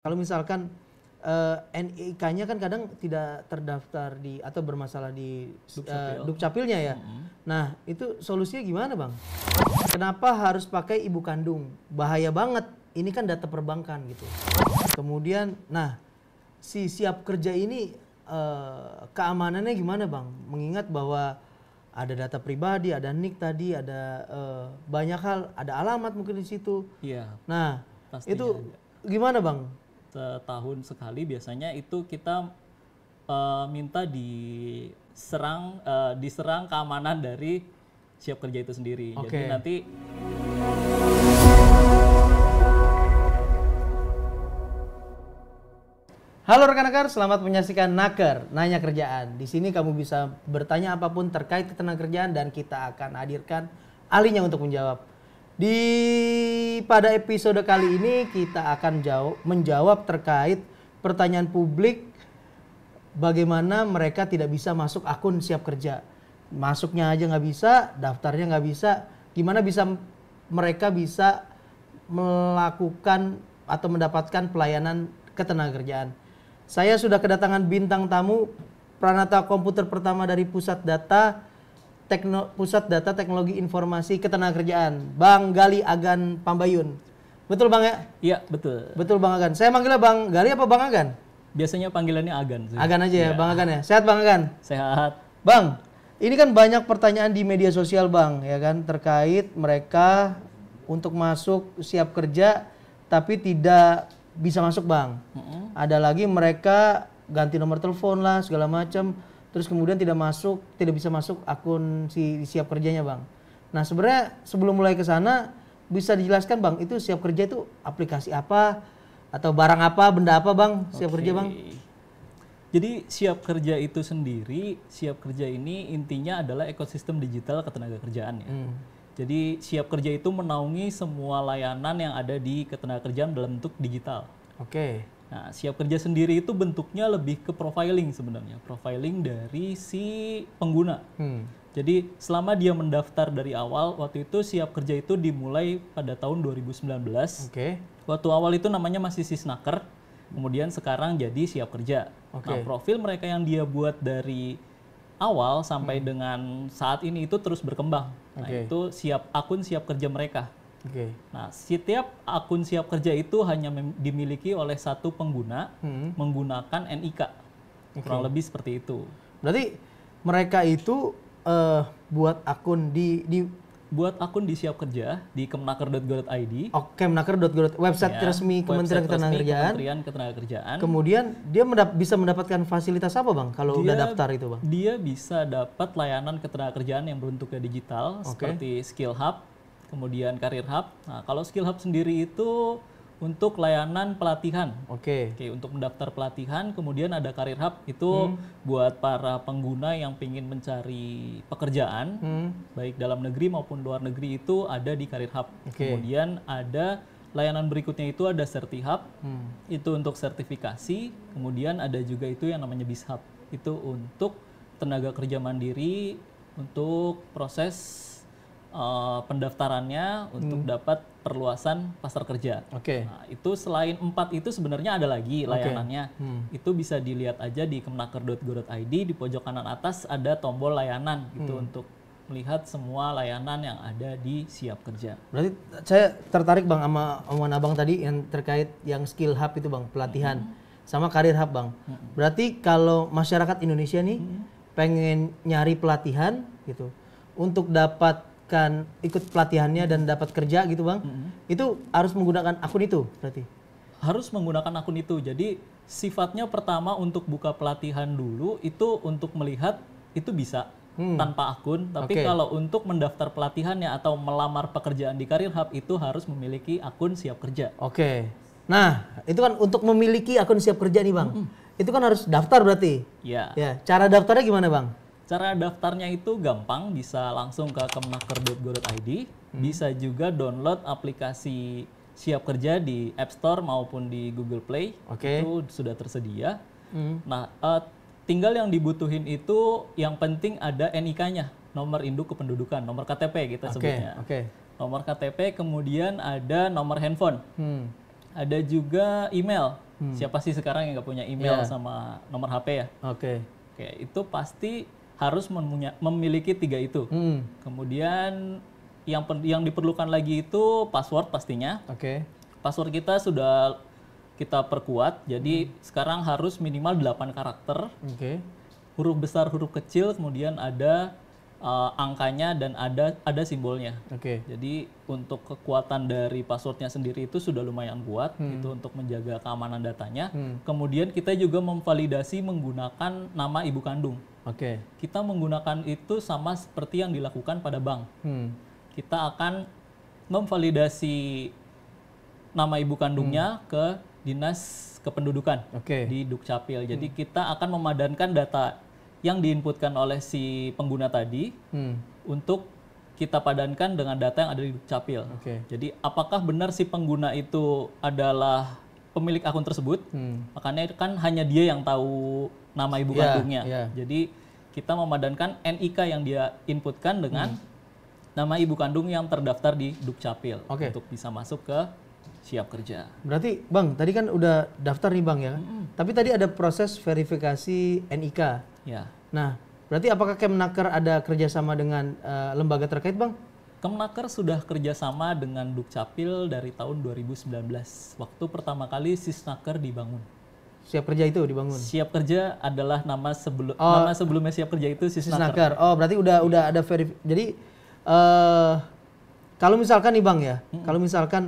Kalau misalkan uh, eh, NIK-nya e kan kadang tidak terdaftar di atau bermasalah di uh, dukcapilnya ya. Mm -hmm. Nah itu solusinya gimana bang? Kenapa harus pakai ibu kandung? Bahaya banget. Ini kan data perbankan gitu. Kemudian, nah si siap kerja ini uh, keamanannya gimana bang? Mengingat bahwa ada data pribadi, ada nik tadi, ada uh, banyak hal, ada alamat mungkin di situ. Iya. Nah itu ada. gimana bang? setahun sekali biasanya itu kita uh, minta diserang uh, diserang keamanan dari siap kerja itu sendiri. Okay. Jadi nanti Halo rekan-rekan, selamat menyaksikan Naker, Nanya Kerjaan. Di sini kamu bisa bertanya apapun terkait kerjaan dan kita akan hadirkan ahlinya untuk menjawab. Di pada episode kali ini kita akan jauh, menjawab terkait pertanyaan publik bagaimana mereka tidak bisa masuk akun siap kerja. Masuknya aja nggak bisa, daftarnya nggak bisa. Gimana bisa mereka bisa melakukan atau mendapatkan pelayanan ketenagakerjaan? Saya sudah kedatangan bintang tamu Pranata Komputer pertama dari Pusat Data Tekno, Pusat Data Teknologi Informasi Ketenagakerjaan, Bang Gali Agan Pambayun. Betul Bang ya? Iya, betul. Betul Bang Agan. Saya manggilnya Bang Gali apa Bang Agan? Biasanya panggilannya Agan sih. Agan aja ya, ya, Bang Agan ya. Sehat Bang Agan? Sehat. Bang, ini kan banyak pertanyaan di media sosial Bang, ya kan, terkait mereka untuk masuk siap kerja tapi tidak bisa masuk Bang. Mm -hmm. Ada lagi mereka ganti nomor telepon lah segala macam terus kemudian tidak masuk, tidak bisa masuk akun si siap kerjanya bang. Nah sebenarnya sebelum mulai ke sana bisa dijelaskan bang itu siap kerja itu aplikasi apa atau barang apa, benda apa bang siap okay. kerja bang? Jadi siap kerja itu sendiri, siap kerja ini intinya adalah ekosistem digital ketenaga kerjaan ya. Hmm. Jadi siap kerja itu menaungi semua layanan yang ada di ketenaga kerjaan dalam bentuk digital. Oke. Okay. Nah, siap kerja sendiri itu bentuknya lebih ke profiling sebenarnya, profiling dari si pengguna. Hmm. Jadi selama dia mendaftar dari awal, waktu itu siap kerja itu dimulai pada tahun 2019. Oke. Okay. Waktu awal itu namanya masih Sisnaker, kemudian sekarang jadi siap kerja. Okay. Nah, profil mereka yang dia buat dari awal sampai hmm. dengan saat ini itu terus berkembang. Okay. Nah, itu siap akun siap kerja mereka. Okay. Nah, setiap akun siap kerja itu hanya dimiliki oleh satu pengguna hmm. menggunakan NIK. Okay. Kurang lebih seperti itu. Berarti mereka itu uh, buat akun di di buat akun di siap kerja di kemnaker.go.id. okay, kemnaker.go.id Website ya, resmi Kementerian Ketenagakerjaan. Kementerian Ketenagakerjaan. Kemudian dia mendap bisa mendapatkan fasilitas apa, Bang? Kalau dia, udah daftar itu, Bang. Dia bisa dapat layanan ketenagakerjaan yang beruntuknya digital okay. seperti Skill Hub kemudian Karir Hub. Nah, kalau Skill Hub sendiri itu untuk layanan pelatihan. Oke. Okay. Oke, untuk mendaftar pelatihan, kemudian ada Karir Hub itu hmm. buat para pengguna yang ingin mencari pekerjaan, hmm. baik dalam negeri maupun luar negeri itu ada di Karir Hub. Okay. Kemudian ada Layanan berikutnya itu ada hub, hmm. itu untuk sertifikasi. Kemudian ada juga itu yang namanya bis Hub. itu untuk tenaga kerja mandiri untuk proses uh, pendaftarannya untuk hmm. dapat perluasan pasar kerja. Oke. Okay. Nah, itu selain empat itu sebenarnya ada lagi layanannya. Okay. Hmm. Itu bisa dilihat aja di kemnaker.go.id di pojok kanan atas ada tombol layanan gitu hmm. untuk melihat semua layanan yang ada di siap kerja. Berarti saya tertarik bang sama omongan abang tadi yang terkait yang skill hub itu bang pelatihan hmm. sama karir hub bang. Hmm. Berarti kalau masyarakat Indonesia nih hmm. pengen nyari pelatihan gitu untuk dapat mendapatkan ikut pelatihannya dan dapat kerja gitu bang, hmm. itu harus menggunakan akun itu berarti? Harus menggunakan akun itu. Jadi sifatnya pertama untuk buka pelatihan dulu itu untuk melihat itu bisa hmm. tanpa akun. Tapi okay. kalau untuk mendaftar pelatihannya atau melamar pekerjaan di Karir Hub itu harus memiliki akun siap kerja. Oke. Okay. Nah, itu kan untuk memiliki akun siap kerja nih, Bang. Mm -hmm. Itu kan harus daftar berarti. Iya. Yeah. Ya, cara daftarnya gimana, Bang? Cara daftarnya itu gampang, bisa langsung ke kemnaker.go.id, hmm. bisa juga download aplikasi siap kerja di App Store maupun di Google Play. Okay. Itu sudah tersedia. Hmm. Nah, uh, tinggal yang dibutuhin itu yang penting ada NIK-nya, nomor induk kependudukan, nomor KTP kita okay. sebutnya. Okay. Nomor KTP, kemudian ada nomor handphone. Hmm. Ada juga email. Hmm. Siapa sih sekarang yang nggak punya email yeah. sama nomor HP ya? Oke. Okay. Oke, itu pasti harus memiliki tiga itu. Hmm. Kemudian yang yang diperlukan lagi itu password pastinya. Oke. Okay. Password kita sudah kita perkuat. Jadi hmm. sekarang harus minimal 8 karakter. Oke. Okay. Huruf besar, huruf kecil, kemudian ada uh, angkanya dan ada ada simbolnya. Oke. Okay. Jadi untuk kekuatan dari passwordnya sendiri itu sudah lumayan kuat hmm. itu untuk menjaga keamanan datanya. Hmm. Kemudian kita juga memvalidasi menggunakan nama ibu kandung. Oke. Okay. Kita menggunakan itu sama seperti yang dilakukan pada bank. Hmm. Kita akan memvalidasi nama ibu kandungnya hmm. ke dinas kependudukan okay. di Dukcapil. Jadi hmm. kita akan memadankan data yang diinputkan oleh si pengguna tadi hmm. untuk kita padankan dengan data yang ada di Dukcapil. Okay. Jadi apakah benar si pengguna itu adalah pemilik akun tersebut? Hmm. Makanya kan hanya dia yang tahu nama ibu yeah, kandungnya. Yeah. Jadi kita memadankan NIK yang dia inputkan dengan hmm. nama ibu kandung yang terdaftar di Dukcapil okay. untuk bisa masuk ke siap kerja. Berarti Bang, tadi kan udah daftar nih Bang ya. -hmm. Tapi tadi ada proses verifikasi NIK. Ya. Nah, berarti apakah Kemnaker ada kerjasama dengan uh, lembaga terkait, Bang? Kemnaker sudah kerjasama dengan Dukcapil dari tahun 2019, waktu pertama kali Sisnaker dibangun. Siap kerja itu dibangun. Siap kerja adalah nama sebelum oh, nama sebelumnya siap kerja itu Sisnaker. Oh, berarti udah udah ada verifikasi. Jadi uh, kalau misalkan nih Bang ya, -hmm. kalau misalkan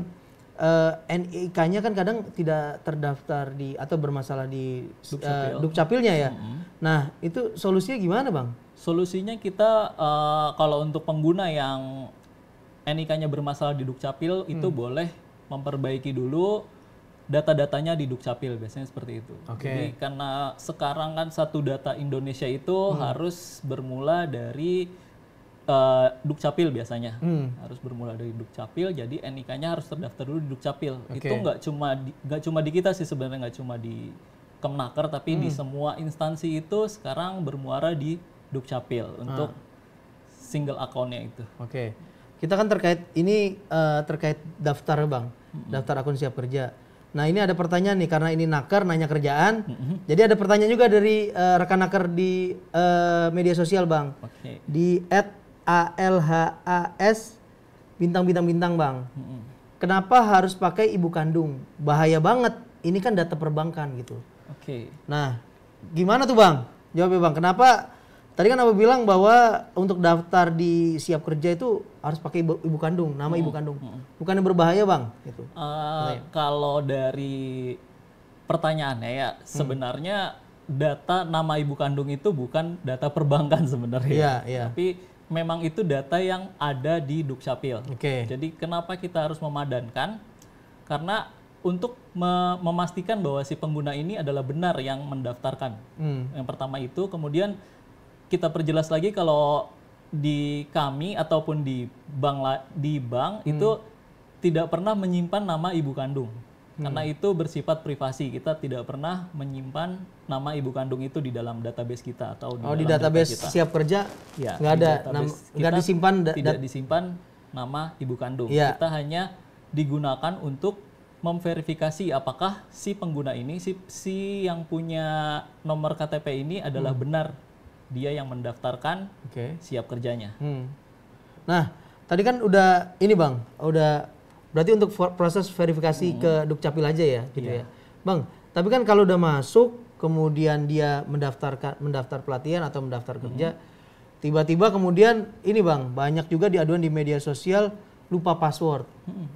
uh, eh, NIK-nya kan kadang tidak terdaftar di atau bermasalah di Dukcapil. uh, Dukcapilnya ya. Mm -hmm. Nah, itu solusinya gimana, Bang? Solusinya kita uh, kalau untuk pengguna yang NIK-nya bermasalah di Dukcapil hmm. itu boleh memperbaiki dulu data-datanya di Dukcapil biasanya seperti itu. Okay. Jadi karena sekarang kan satu data Indonesia itu hmm. harus bermula dari Eh, dukcapil biasanya hmm. harus bermula dari dukcapil jadi nik-nya harus terdaftar dulu di dukcapil okay. itu nggak cuma nggak cuma di kita sih sebenarnya nggak cuma di Kemnaker tapi hmm. di semua instansi itu sekarang bermuara di dukcapil ah. untuk single accountnya itu. Oke, okay. kita kan terkait ini uh, terkait daftar bang, hmm. daftar akun siap kerja. Nah ini ada pertanyaan nih karena ini naker nanya kerjaan. Mm-hmm. Jadi ada pertanyaan juga dari uh, rekan naker di uh, media sosial bang. Okay. Di at A L H A S bintang bintang bintang bang. Hmm. Kenapa harus pakai ibu kandung? Bahaya banget. Ini kan data perbankan gitu. Oke. Okay. Nah, gimana tuh bang? Jawab ya bang, kenapa? Tadi kan apa bilang bahwa untuk daftar di siap kerja itu harus pakai ibu, ibu kandung, nama hmm. ibu kandung. Bukannya berbahaya bang? Gitu. Uh, kalau dari pertanyaannya ya, hmm. sebenarnya hmm. data nama ibu kandung itu bukan data perbankan sebenarnya. Yeah, yeah. Tapi memang itu data yang ada di Dukcapil. Oke. Okay. Jadi kenapa kita harus memadankan? Karena untuk memastikan bahwa si pengguna ini adalah benar yang mendaftarkan. Hmm. Yang pertama itu, kemudian kita perjelas lagi kalau di kami ataupun di bank di bank hmm. itu tidak pernah menyimpan nama ibu kandung karena hmm. itu bersifat privasi kita tidak pernah menyimpan nama ibu kandung itu di dalam database kita atau di, oh, di database siap kerja ya, nggak ada nggak disimpan da tidak disimpan nama ibu kandung ya. kita hanya digunakan untuk memverifikasi apakah si pengguna ini si, si yang punya nomor KTP ini adalah hmm. benar dia yang mendaftarkan okay. siap kerjanya. Hmm. Nah, tadi kan udah ini Bang, udah Berarti untuk proses verifikasi hmm. ke Dukcapil aja ya gitu yeah. ya. Bang, tapi kan kalau udah masuk kemudian dia mendaftarkan mendaftar pelatihan atau mendaftar hmm. kerja tiba-tiba kemudian ini Bang, banyak juga diaduan di media sosial lupa password. Hmm.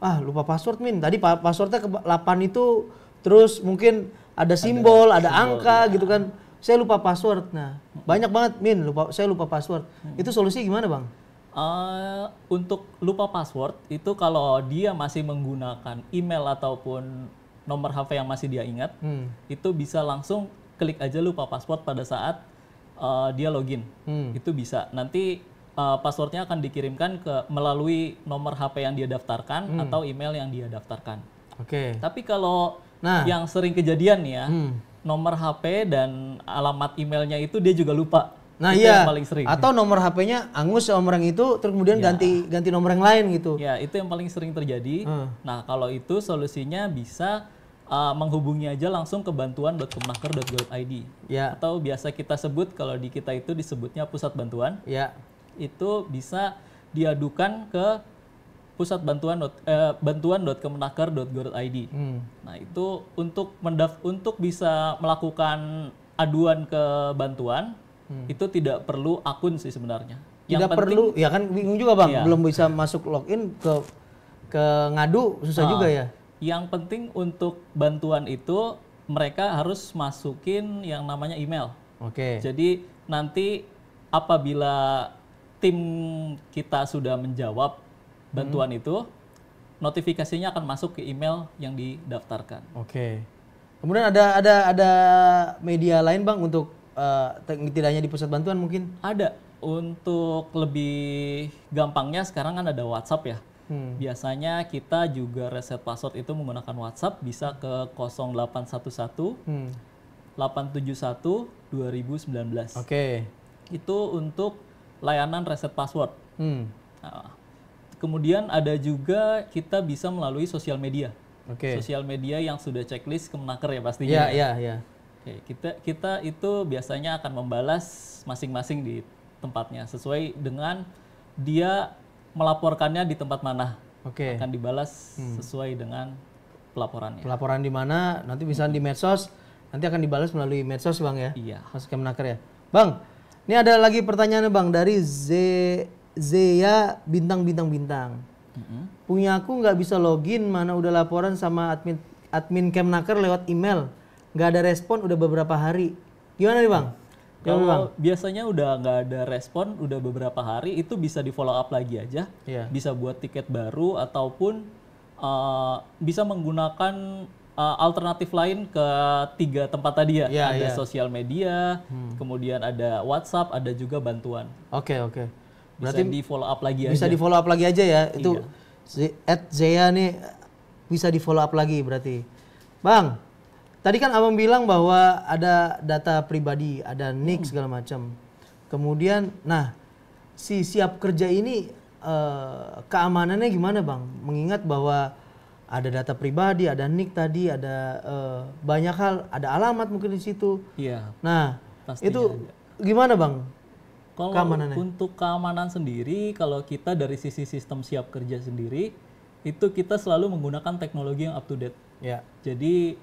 Ah, lupa password Min. Tadi passwordnya ke 8 itu terus mungkin ada simbol, ada, ada simbol, angka ya. gitu kan. Saya lupa password. Nah, hmm. banyak banget Min lupa saya lupa password. Hmm. Itu solusi gimana, Bang? Eh, untuk lupa password itu kalau dia masih menggunakan email ataupun nomor HP yang masih dia ingat, hmm. itu bisa langsung klik aja lupa password pada saat uh, dia login. Hmm. Itu bisa. Nanti uh, passwordnya akan dikirimkan ke melalui nomor HP yang dia daftarkan hmm. atau email yang dia daftarkan. Oke. Okay. Tapi kalau nah. yang sering kejadian ya, hmm. nomor HP dan alamat emailnya itu dia juga lupa. Nah itu iya. Yang paling sering. Atau nomor HP-nya angus sama orang itu, terus kemudian ya. ganti ganti nomor yang lain gitu. Ya itu yang paling sering terjadi. Hmm. Nah kalau itu solusinya bisa uh, menghubungi aja langsung ke bantuan.kemnaker.go.id. Ya. Atau biasa kita sebut kalau di kita itu disebutnya pusat bantuan. Ya. Itu bisa diadukan ke pusat bantuan eh, bantuan.kemenaker.go.id. Hmm. Nah, itu untuk mendaf untuk bisa melakukan aduan ke bantuan hmm. itu tidak perlu akun sih sebenarnya. Yang tidak penting, perlu, ya kan bingung juga bang, iya. belum bisa masuk login ke ke ngadu susah uh, juga ya. Yang penting untuk bantuan itu mereka harus masukin yang namanya email. Oke. Okay. Jadi nanti apabila tim kita sudah menjawab bantuan hmm. itu, notifikasinya akan masuk ke email yang didaftarkan. Oke. Okay. Kemudian ada ada ada media lain bang untuk uh, tidak hanya di pusat bantuan mungkin ada untuk lebih gampangnya sekarang kan ada WhatsApp ya. Hmm. Biasanya kita juga reset password itu menggunakan WhatsApp bisa ke 0811 hmm. 871 2019. Oke. Okay. Itu untuk layanan reset password. Hmm. Nah, kemudian ada juga kita bisa melalui sosial media. Oke. Okay. Sosial media yang sudah checklist kemenaker ya pastinya. Iya, ya. iya, iya Oke, kita kita itu biasanya akan membalas masing-masing di tempatnya sesuai dengan dia melaporkannya di tempat mana. Oke. Akan dibalas hmm. sesuai dengan pelaporannya. Pelaporan di mana? Nanti bisa hmm. di medsos, nanti akan dibalas melalui medsos, Bang ya. Iya. Mas Kemnaker ya. Bang, ini ada lagi pertanyaannya Bang dari Z Zeya bintang bintang bintang. -hmm. Punya aku nggak bisa login, mana udah laporan sama admin admin Kemnaker lewat email nggak ada respon udah beberapa hari. Gimana nih bang? Kalau bang? biasanya udah nggak ada respon udah beberapa hari itu bisa di follow up lagi aja. Yeah. Bisa buat tiket baru ataupun uh, bisa menggunakan uh, alternatif lain ke tiga tempat tadi ya. Yeah, ada yeah. sosial media, hmm. kemudian ada WhatsApp, ada juga bantuan. Oke okay, oke. Okay. Berarti bisa di follow up lagi bisa aja. Bisa di follow up lagi aja ya. Itu iya. at Zaya nih bisa di follow up lagi berarti. Bang, Tadi kan abang bilang bahwa ada data pribadi, ada nick hmm. segala macam. Kemudian, nah si siap kerja ini eh, keamanannya gimana bang? Mengingat bahwa ada data pribadi, ada nick tadi, ada eh, banyak hal, ada alamat mungkin di situ. Iya. Nah itu gimana bang? Kalau keamanannya? untuk keamanan sendiri, kalau kita dari sisi sistem siap kerja sendiri, itu kita selalu menggunakan teknologi yang up to date. Ya. Jadi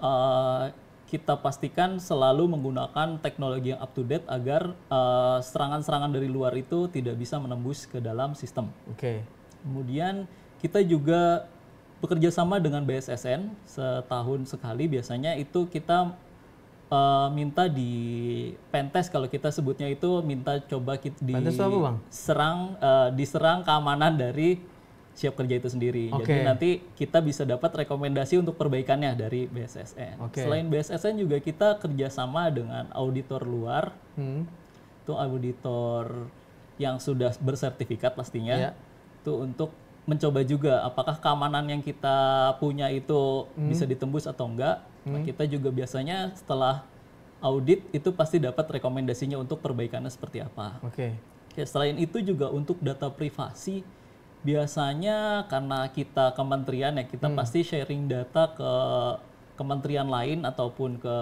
Eh, kita pastikan selalu menggunakan teknologi yang up to date agar eh, serangan-serangan uh, dari luar itu tidak bisa menembus ke dalam sistem. Oke. Okay. Kemudian kita juga bekerja sama dengan BSSN setahun sekali biasanya itu kita uh, minta di pentes kalau kita sebutnya itu minta coba kita di serang uh, diserang keamanan dari siap kerja itu sendiri. Okay. Jadi nanti kita bisa dapat rekomendasi untuk perbaikannya dari BSSN. Okay. Selain BSSN juga kita kerjasama dengan auditor luar, hmm. itu auditor yang sudah bersertifikat pastinya, yeah. untuk mencoba juga apakah keamanan yang kita punya itu hmm. bisa ditembus atau enggak. Hmm. Nah, kita juga biasanya setelah audit itu pasti dapat rekomendasinya untuk perbaikannya seperti apa. Oke. Okay. Oke, selain itu juga untuk data privasi Biasanya karena kita kementerian ya kita hmm. pasti sharing data ke kementerian lain ataupun ke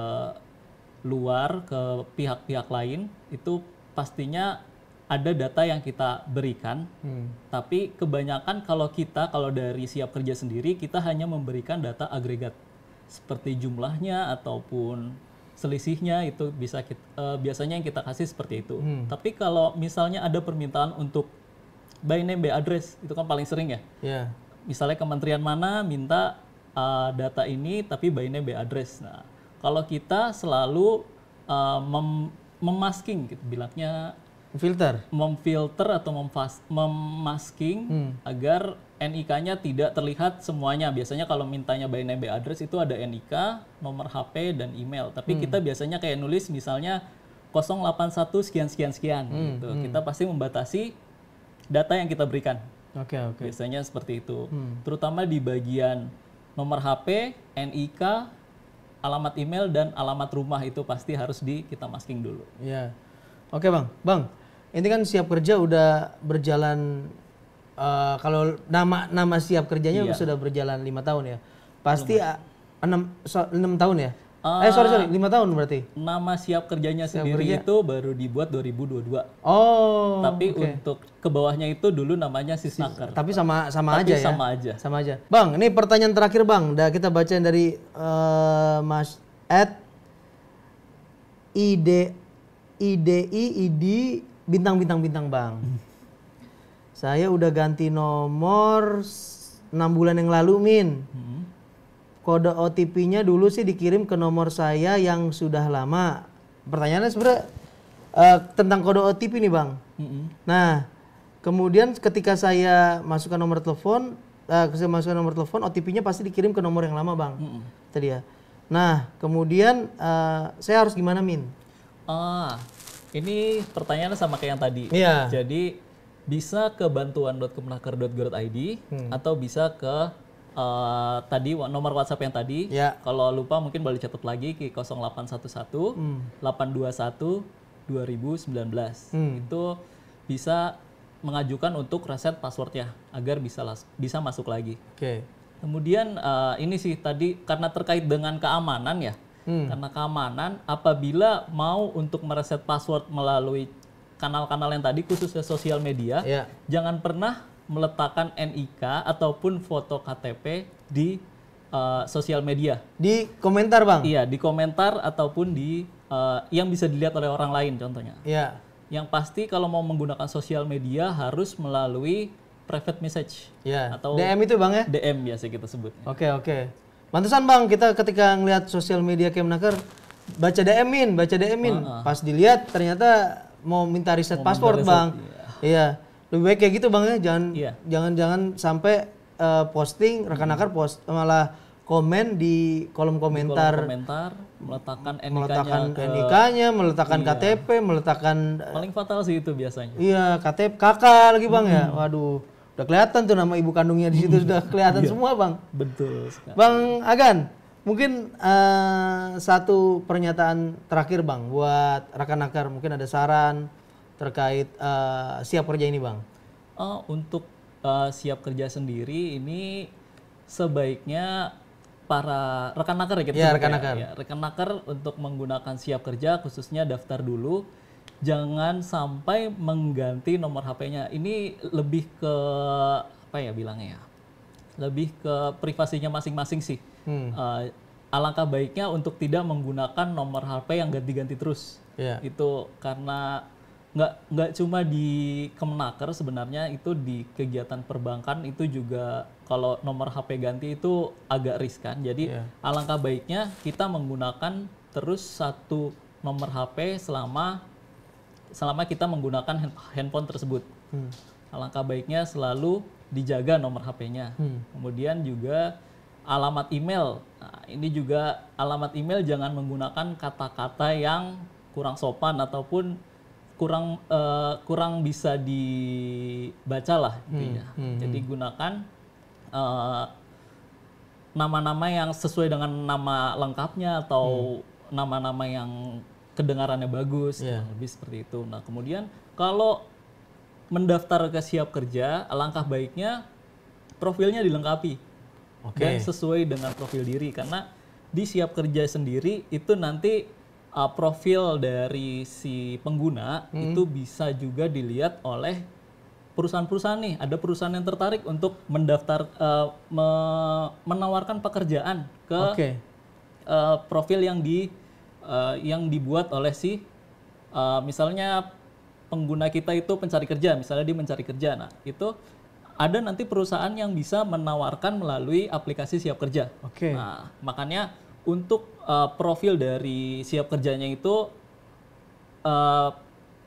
luar ke pihak-pihak lain itu pastinya ada data yang kita berikan, hmm. tapi kebanyakan kalau kita kalau dari siap kerja sendiri kita hanya memberikan data agregat seperti jumlahnya ataupun selisihnya itu bisa kita, uh, eh, biasanya yang kita kasih seperti itu. Hmm. Tapi kalau misalnya ada permintaan untuk by name by address itu kan paling sering ya. Yeah. Misalnya kementerian mana minta uh, data ini tapi by name by address. Nah, kalau kita selalu uh, mem memasking gitu bilangnya filter memfilter atau memfas memasking hmm. agar NIK-nya tidak terlihat semuanya. Biasanya kalau mintanya by name by address itu ada NIK, nomor HP dan email. Tapi hmm. kita biasanya kayak nulis misalnya 081 sekian sekian sekian hmm. gitu. Hmm. Kita pasti membatasi data yang kita berikan. Oke, okay, oke. Okay. Biasanya seperti itu. Hmm. Terutama di bagian nomor HP, NIK, alamat email dan alamat rumah itu pasti harus di kita masking dulu. Iya. Oke, okay, Bang. Bang, ini kan siap kerja udah berjalan uh, kalau nama nama siap kerjanya iya. sudah berjalan lima tahun ya. Pasti enam tahun ya? Uh, eh, eh sorry sorry, lima tahun berarti. Nama siap kerjanya siap sendiri kerja. itu baru dibuat 2022. Oh. Tapi okay. untuk ke bawahnya itu dulu namanya Sisnaker. Tapi sama sama Tapi aja sama ya. Sama aja. Sama aja. Bang, ini pertanyaan terakhir Bang. Udah kita bacain dari uh, Mas Ed ID IDI ID bintang bintang bintang Bang. Saya udah ganti nomor 6 bulan yang lalu, Min. Hmm kode OTP-nya dulu sih dikirim ke nomor saya yang sudah lama. Pertanyaannya sebenarnya uh, tentang kode OTP nih bang. Mm -hmm. Nah kemudian ketika saya masukkan nomor telepon, uh, eh, saya masukkan nomor telepon, OTP-nya pasti dikirim ke nomor yang lama bang. Mm -hmm. Tadi ya. Nah kemudian uh, saya harus gimana min? Ah ini pertanyaannya sama kayak yang tadi. Iya. Yeah. Jadi bisa ke bantuan.kemnaker.go.id hmm. atau bisa ke uh, tadi nomor WhatsApp yang tadi. Ya. Kalau lupa mungkin boleh catat lagi ke 0811 hmm. 821 2019. Hmm. Itu bisa mengajukan untuk reset passwordnya agar bisa las bisa masuk lagi. Oke. Okay. Kemudian uh, ini sih tadi karena terkait dengan keamanan ya. Hmm. Karena keamanan apabila mau untuk mereset password melalui kanal-kanal yang tadi khususnya sosial media, yeah. jangan pernah meletakkan NIK ataupun foto KTP di uh, sosial media. Di komentar, Bang? Iya, di komentar ataupun di uh, yang bisa dilihat oleh orang lain contohnya. Iya. Yang pasti kalau mau menggunakan sosial media harus melalui private message. Iya. Atau DM itu, Bang ya? DM biasa kita sebut. Oke, oke. Okay. Mantesan, Bang, kita ketika ngelihat sosial media Kemnaker baca DM-in, baca DM-in. Uh ah, ah. Pas dilihat ternyata mau minta riset password Bang. Iya. iya lebih baik kayak gitu bang ya jangan yeah. jangan jangan sampai uh, posting rekan-rekan post malah komen di kolom komentar, di kolom komentar meletakkan NIK-nya, meletakkan, ke, NIK-nya, meletakkan iya. KTP, meletakkan eh, paling fatal sih itu biasanya. Iya, KTP kakak lagi bang ya. hmm. ya, waduh, udah kelihatan tuh nama ibu kandungnya di situ sudah kelihatan iya. semua bang. Betul. Sekali. Bang Agan, mungkin uh, satu pernyataan terakhir bang buat rekan-rekan mungkin ada saran terkait uh, siap kerja ini bang? Uh, untuk uh, siap kerja sendiri ini sebaiknya para rekan naker ya kita iya, ya, iya, rekan naker. Ya, rekan naker untuk menggunakan siap kerja khususnya daftar dulu jangan sampai mengganti nomor HP-nya ini lebih ke apa ya bilangnya ya lebih ke privasinya masing-masing sih hmm. uh, alangkah baiknya untuk tidak menggunakan nomor HP yang ganti-ganti terus yeah. itu karena nggak nggak cuma di Kemenaker sebenarnya itu di kegiatan perbankan itu juga kalau nomor HP ganti itu agak riskan. Jadi yeah. alangkah baiknya kita menggunakan terus satu nomor HP selama selama kita menggunakan handphone tersebut. Hmm. Alangkah baiknya selalu dijaga nomor HP-nya. Hmm. Kemudian juga alamat email. Nah, ini juga alamat email jangan menggunakan kata-kata yang kurang sopan ataupun kurang uh, kurang bisa dibaca lah intinya. Hmm, hmm Jadi hmm. gunakan nama eh, nama-nama yang sesuai dengan nama lengkapnya atau hmm. nama-nama hmm. yang kedengarannya bagus, yeah. lebih seperti itu. Nah kemudian kalau mendaftar ke siap kerja, langkah baiknya profilnya dilengkapi okay. dan sesuai dengan profil diri karena di siap kerja sendiri itu nanti uh, profil dari si pengguna hmm. itu bisa juga dilihat oleh perusahaan-perusahaan nih. Ada perusahaan yang tertarik untuk mendaftar uh, me menawarkan pekerjaan ke okay. uh, profil yang di uh, yang dibuat oleh si uh, misalnya pengguna kita itu pencari kerja, misalnya dia mencari kerja. Nah, itu ada nanti perusahaan yang bisa menawarkan melalui aplikasi siap kerja. Oke. Okay. Nah, makanya untuk uh, profil dari siap kerjanya itu uh,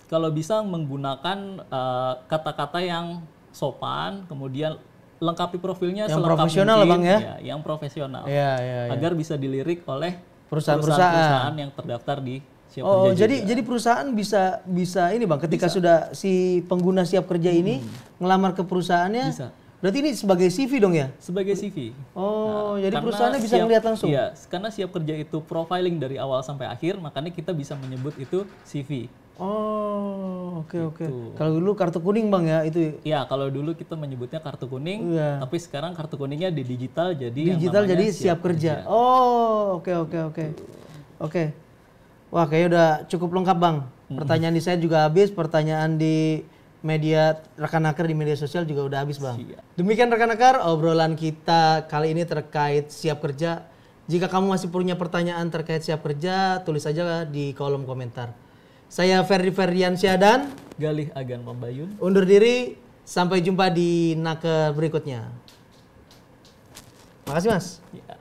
kalau bisa menggunakan eh, kata-kata uh, yang sopan, kemudian lengkapi profilnya yang profesional mungkin, bang ya? ya, yang profesional, ya, ya, ya. agar bisa dilirik oleh perusahaan-perusahaan yang terdaftar di siap oh, kerja. jadi juga. jadi perusahaan bisa bisa ini bang, ketika bisa. sudah si pengguna siap kerja ini hmm. ngelamar ke perusahaannya. Bisa Berarti ini sebagai CV dong ya? Sebagai CV. Oh, nah, jadi perusahaannya bisa melihat langsung. Iya, karena siap kerja itu profiling dari awal sampai akhir, makanya kita bisa menyebut itu CV. Oh, oke okay, oke. Okay. Gitu. Kalau dulu kartu kuning bang ya itu. Ya? Iya, kalau dulu kita menyebutnya kartu kuning, ya. tapi sekarang kartu kuningnya di digital jadi digital jadi siap, siap kerja. kerja. Oh, oke oke oke. Gitu. Oke. Wah, kayaknya udah cukup lengkap bang. Pertanyaan di saya juga habis, pertanyaan di media rekan akar di media sosial juga udah habis bang. Siap. Demikian rekan akar obrolan kita kali ini terkait siap kerja. Jika kamu masih punya pertanyaan terkait siap kerja, tulis saja di kolom komentar. Saya Ferry Ferdiansyah dan Galih Agan Pambayun. Undur diri, sampai jumpa di naker berikutnya. Makasih mas. Ya.